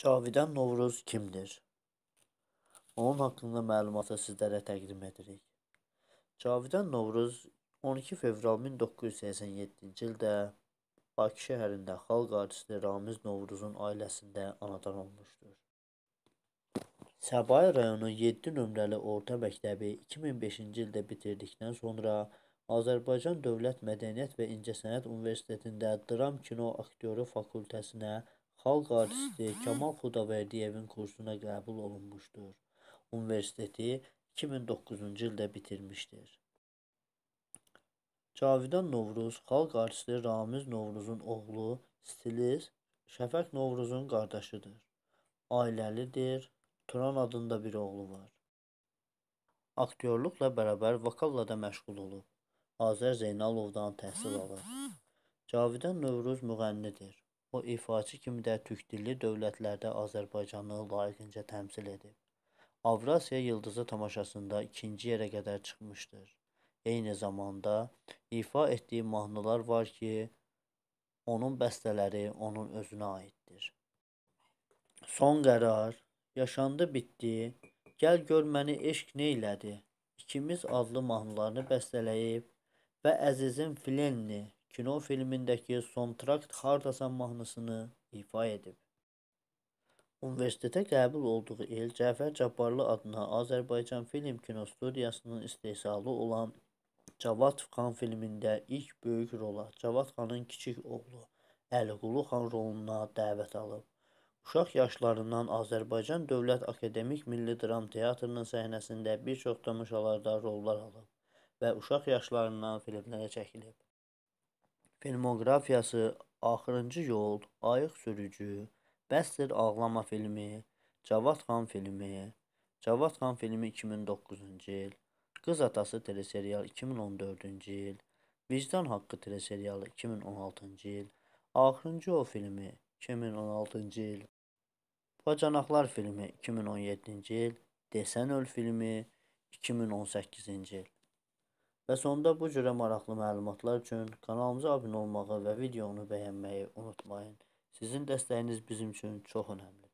Cavidən Novruz kimdir? Onun haqqında məlumatı sizlərə təqdim edirik. Cavidən Novruz 12 fevral 1987-ci ildə Bakı şəhərində xalq artisti Ramiz Novruzun ailəsində anadan olmuşdur. Səbail rayonu 7 nömrəli orta məktəbi 2005-ci ildə bitirdikdən sonra Azərbaycan Dövlət Mədəniyyət və İncəsənət Universitetində dram kino aktyoru fakültəsinə məlumatı Xalq artisti Kamal Xudaverdiyevin kursuna qəbul olunmuşdur. Universiteti 2009-cu ildə bitirmişdir. Cavidan Novruz xalq artisti Ramiz Novruzun oğlu, stilist Şəfəq Novruzun qardaşıdır. Ailəlidir, Turan adında bir oğlu var. Aktyorluqla bərabər vokalla da məşğul olub. Azər Zeynalovdan təhsil alır. Cavidan Novruz müğənnidir. O ifaçı kimi də türkdilli dövlətlərdə Azərbaycanı layiqincə təmsil edib. Avrasiya Yıldızı tamaşasında ikinci yerə qədər çıxmışdır. Eyni zamanda ifa etdiyi mahnılar var ki, onun bəstələri onun özünə aiddir. Son qərar yaşandı, bitdi. Gəl gör məni eşq neylədi. İkimiz adlı mahnılarını bəstələyib və Əzizin Filenni kino filmindəki Somtrakt Hardasan mahnısını ifa edib. Universitetə qəbul olduğu il Cəfər Cabbarlı adına Azərbaycan Film Kino Studiyasının istehsalı olan Cavad xan filmində ilk böyük rola Cavad xanın kiçik oğlu Əliqulu xan roluna dəvət alıb. Uşaq yaşlarından Azərbaycan Dövlət Akademik Milli Dram Teatrının səhnəsində bir çox tamaşalarda rollar alıb və uşaq yaşlarından filmlərə çəkilib. Filmoqrafiyası Axırıncı Yol, Ayıq sürücü, Bəsdir ağlama filmi, Cavad xan filmi, Cavad xan filmi 2009-cu il, Qız atası teleserial 2014-cü il, Vicdan haqqı teleserialı 2016-cı il, Axırıncı Yol filmi 2016-cı il, Bacanaqlar filmi 2017-ci il, Desən öl filmi 2018-ci il. Bəs onda bu cürə maraqlı məlumatlar üçün kanalımıza abunə olmağı və videonu bəyənməyi unutmayın. Sizin dəstəyiniz bizim üçün çox önəmlidir.